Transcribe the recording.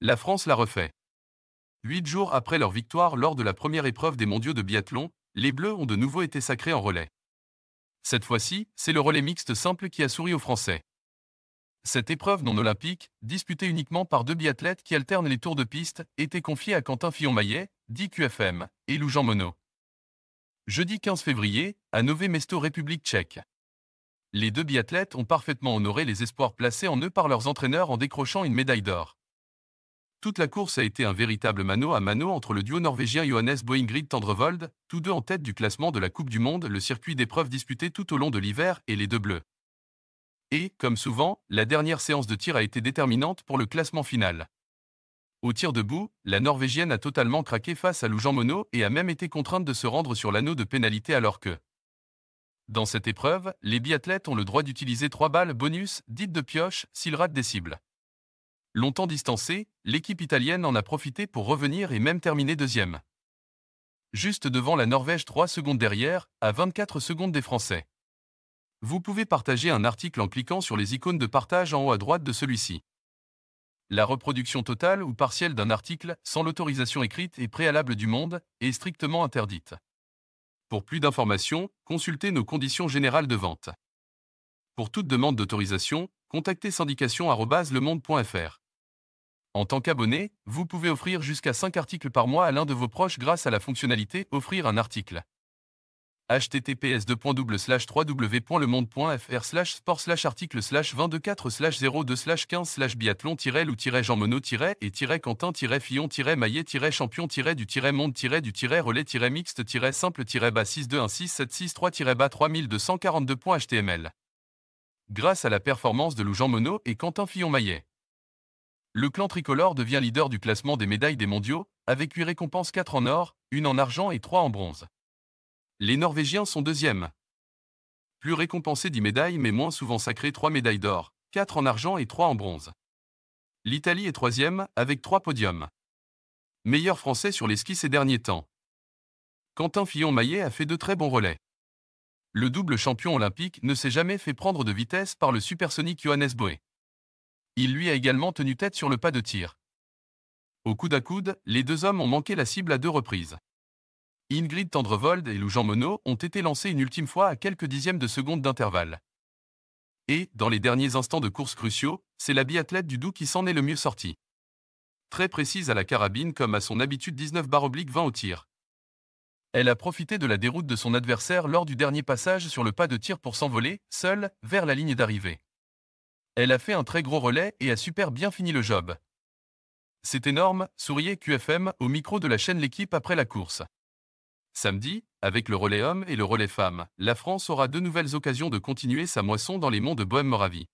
La France l'a refait. Huit jours après leur victoire lors de la première épreuve des mondiaux de biathlon, les Bleus ont de nouveau été sacrés en relais. Cette fois-ci, c'est le relais mixte simple qui a souri aux Français. Cette épreuve non olympique, disputée uniquement par deux biathlètes qui alternent les tours de piste, était confiée à Quentin Fillon-Maillet, dit QFM, et Lou Jean Monod. Jeudi 15 février, à Nové Mesto, République tchèque. Les deux biathlètes ont parfaitement honoré les espoirs placés en eux par leurs entraîneurs en décrochant une médaille d'or. Toute la course a été un véritable mano à mano entre le duo norvégien Johannes Boingrid Tendrevold, tous deux en tête du classement de la Coupe du Monde, le circuit d'épreuves disputé tout au long de l'hiver, et les deux bleus. Et, comme souvent, la dernière séance de tir a été déterminante pour le classement final. Au tir debout, la Norvégienne a totalement craqué face à Loujean mono et a même été contrainte de se rendre sur l'anneau de pénalité alors que. Dans cette épreuve, les biathlètes ont le droit d'utiliser trois balles bonus, dites de pioche, s'ils ratent des cibles. Longtemps distancée, l'équipe italienne en a profité pour revenir et même terminer deuxième. Juste devant la Norvège 3 secondes derrière, à 24 secondes des Français. Vous pouvez partager un article en cliquant sur les icônes de partage en haut à droite de celui-ci. La reproduction totale ou partielle d'un article sans l'autorisation écrite et préalable du monde est strictement interdite. Pour plus d'informations, consultez nos conditions générales de vente. Pour toute demande d'autorisation, contactez syndication.lemonde.fr. En tant qu'abonné, vous pouvez offrir jusqu'à 5 articles par mois à l'un de vos proches grâce à la fonctionnalité Offrir un article. https www.lemonde.fr sport article 224 02 15 biathlon lou jean et quentin fillon maillet champion du monde du relais mixte simple bas 6216763 bas 3242.html grâce à la performance de Lou Jean Monod et Quentin Fillon-Maillet. Le clan tricolore devient leader du classement des médailles des mondiaux, avec 8 récompenses 4 en or, 1 en argent et 3 en bronze. Les Norvégiens sont deuxièmes. Plus récompensés 10 médailles mais moins souvent sacrés 3 médailles d'or, 4 en argent et 3 en bronze. L'Italie est troisième, avec 3 podiums. Meilleur français sur les skis ces derniers temps. Quentin Fillon-Maillet a fait de très bons relais le double champion olympique ne s'est jamais fait prendre de vitesse par le supersonique Johannes Boe. Il lui a également tenu tête sur le pas de tir. Au coude à coude, les deux hommes ont manqué la cible à deux reprises. Ingrid Tendrevold et Lou Jean ont été lancés une ultime fois à quelques dixièmes de seconde d'intervalle. Et, dans les derniers instants de course cruciaux, c'est la biathlète du Doubs qui s'en est le mieux sortie. Très précise à la carabine comme à son habitude 19-20 au tir. Elle a profité de la déroute de son adversaire lors du dernier passage sur le pas de tir pour s'envoler, seule, vers la ligne d'arrivée. Elle a fait un très gros relais et a super bien fini le job. C'est énorme, souriait QFM au micro de la chaîne L'équipe après la course. Samedi, avec le relais homme et le relais femme, la France aura deux nouvelles occasions de continuer sa moisson dans les monts de Bohème-Moravie.